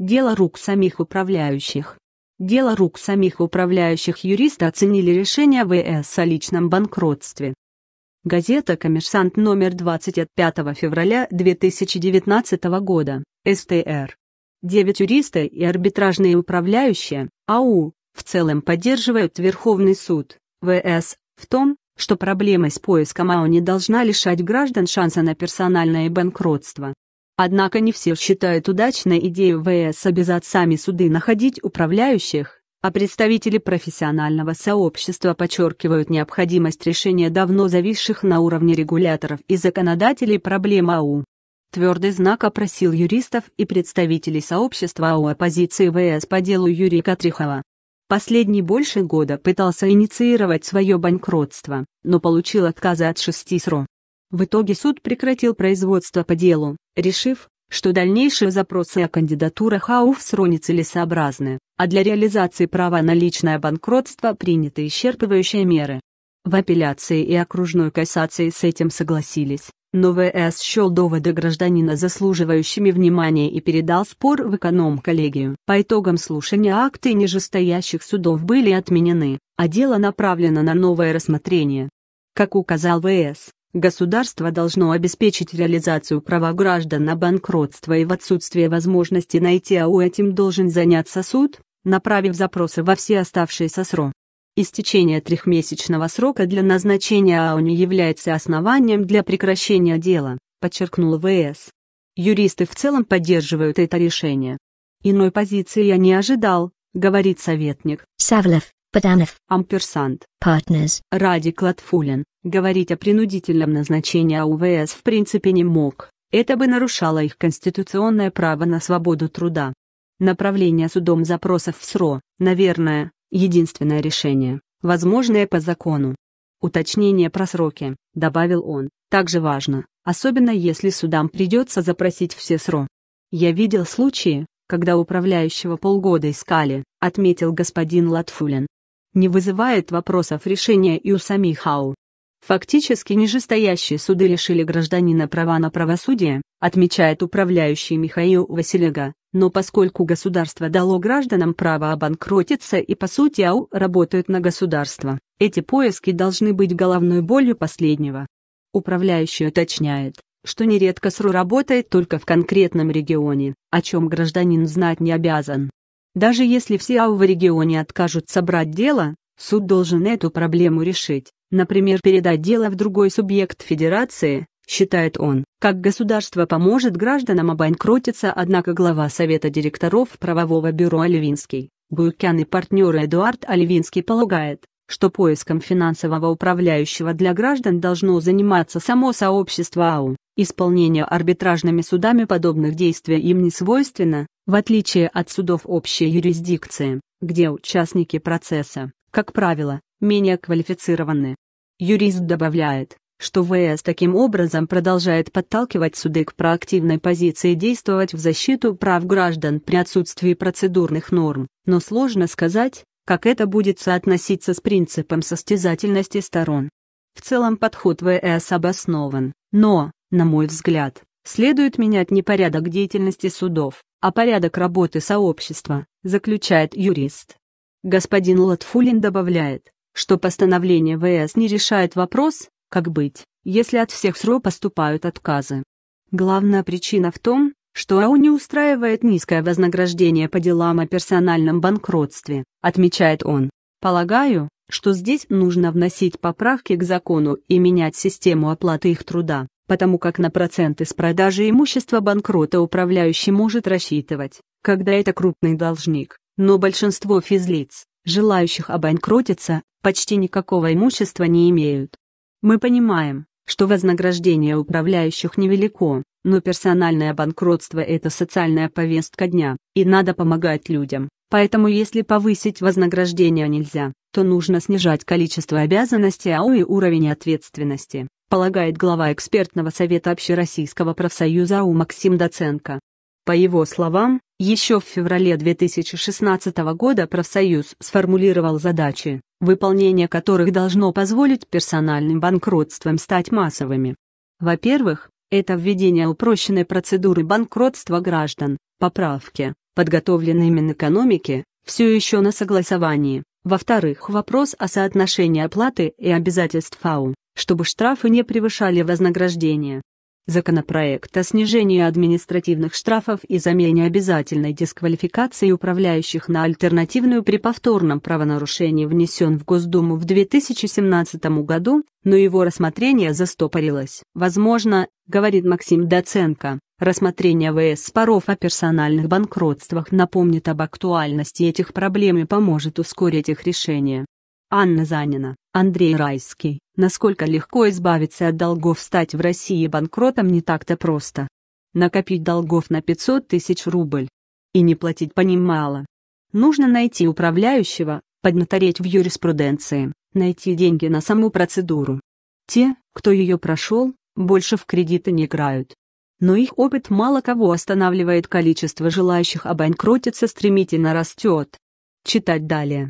Дело рук самих управляющих. Дело рук самих управляющих юриста оценили решение ВС о личном банкротстве. Газета «Коммерсант» номер 20 от 5 февраля 2019 года, СТР. Девять юриста и арбитражные управляющие, АУ, в целом поддерживают Верховный суд, ВС, в том, что проблема с поиском АУ не должна лишать граждан шанса на персональное банкротство. Однако не все считают удачной идею ВС обязать сами суды находить управляющих, а представители профессионального сообщества подчеркивают необходимость решения давно зависших на уровне регуляторов и законодателей проблем АУ. Твердый знак опросил юристов и представителей сообщества АУ оппозиции ВС по делу Юрия Катрихова. Последний больше года пытался инициировать свое банкротство, но получил отказы от шести срок. В итоге суд прекратил производство по делу, решив, что дальнейшие запросы о кандидатурах Ауфсро нецелесообразны, а для реализации права на личное банкротство приняты исчерпывающие меры. В апелляции и окружной кассации с этим согласились, но ВС счел доводы гражданина заслуживающими внимания и передал спор в эконом-коллегию. По итогам слушания акты нижестоящих судов были отменены, а дело направлено на новое рассмотрение. Как указал ВС, Государство должно обеспечить реализацию права граждан на банкротство и в отсутствие возможности найти АУ, этим должен заняться суд, направив запросы во все оставшиеся срок. Истечение трехмесячного срока для назначения АУ не является основанием для прекращения дела, подчеркнул ВС. Юристы в целом поддерживают это решение. Иной позиции я не ожидал, говорит советник. Савлев. Паданов. Амперсант. Partners. Ради Клатфулин. Говорить о принудительном назначении АУВС в принципе не мог. Это бы нарушало их конституционное право на свободу труда. Направление судом запросов в СРО, наверное, единственное решение, возможное по закону. Уточнение про сроки, добавил он, также важно, особенно если судам придется запросить все СРО. Я видел случаи, когда управляющего полгода искали, отметил господин Латфулин не вызывает вопросов решения и у самих АУ. Фактически нижестоящие суды лишили гражданина права на правосудие, отмечает управляющий Михаил Василега, но поскольку государство дало гражданам право обанкротиться и по сути АУ работают на государство, эти поиски должны быть головной болью последнего. Управляющий уточняет, что нередко СРУ работает только в конкретном регионе, о чем гражданин знать не обязан. Даже если все АУ в регионе откажутся брать дело, суд должен эту проблему решить, например, передать дело в другой субъект федерации, считает он. Как государство поможет гражданам обанкротиться, однако глава Совета директоров правового бюро Альвинский, Буйкян и партнер Эдуард Альвинский полагает, что поиском финансового управляющего для граждан должно заниматься само сообщество АУ. Исполнение арбитражными судами подобных действий им не свойственно, в отличие от судов общей юрисдикции, где участники процесса, как правило, менее квалифицированы. Юрист добавляет, что ВС таким образом продолжает подталкивать суды к проактивной позиции действовать в защиту прав граждан при отсутствии процедурных норм, но сложно сказать, как это будет соотноситься с принципом состязательности сторон. В целом подход ВС обоснован, но, на мой взгляд, следует менять непорядок деятельности судов а порядок работы сообщества, заключает юрист. Господин Латфулин добавляет, что постановление ВС не решает вопрос, как быть, если от всех СРО поступают отказы. Главная причина в том, что АУ не устраивает низкое вознаграждение по делам о персональном банкротстве, отмечает он. Полагаю, что здесь нужно вносить поправки к закону и менять систему оплаты их труда потому как на проценты с продажи имущества банкрота управляющий может рассчитывать, когда это крупный должник, но большинство физлиц, желающих обанкротиться, почти никакого имущества не имеют. Мы понимаем, что вознаграждение управляющих невелико, но персональное банкротство – это социальная повестка дня, и надо помогать людям. Поэтому если повысить вознаграждение нельзя, то нужно снижать количество обязанностей АО и уровень ответственности полагает глава экспертного совета Общероссийского профсоюза У Максим Доценко. По его словам, еще в феврале 2016 года профсоюз сформулировал задачи, выполнение которых должно позволить персональным банкротствам стать массовыми. Во-первых, это введение упрощенной процедуры банкротства граждан, поправки, подготовленные Минэкономики, все еще на согласовании. Во-вторых, вопрос о соотношении оплаты и обязательств ФАУ чтобы штрафы не превышали вознаграждения. Законопроект о снижении административных штрафов и замене обязательной дисквалификации управляющих на альтернативную при повторном правонарушении внесен в Госдуму в 2017 году, но его рассмотрение застопорилось. Возможно, говорит Максим Доценко, рассмотрение ВС споров о персональных банкротствах напомнит об актуальности этих проблем и поможет ускорить их решение. Анна Занина, Андрей Райский. Насколько легко избавиться от долгов стать в России банкротом не так-то просто. Накопить долгов на 500 тысяч рубль. И не платить по ним мало. Нужно найти управляющего, поднатореть в юриспруденции, найти деньги на саму процедуру. Те, кто ее прошел, больше в кредиты не играют. Но их опыт мало кого останавливает количество желающих обанкротиться стремительно растет. Читать далее.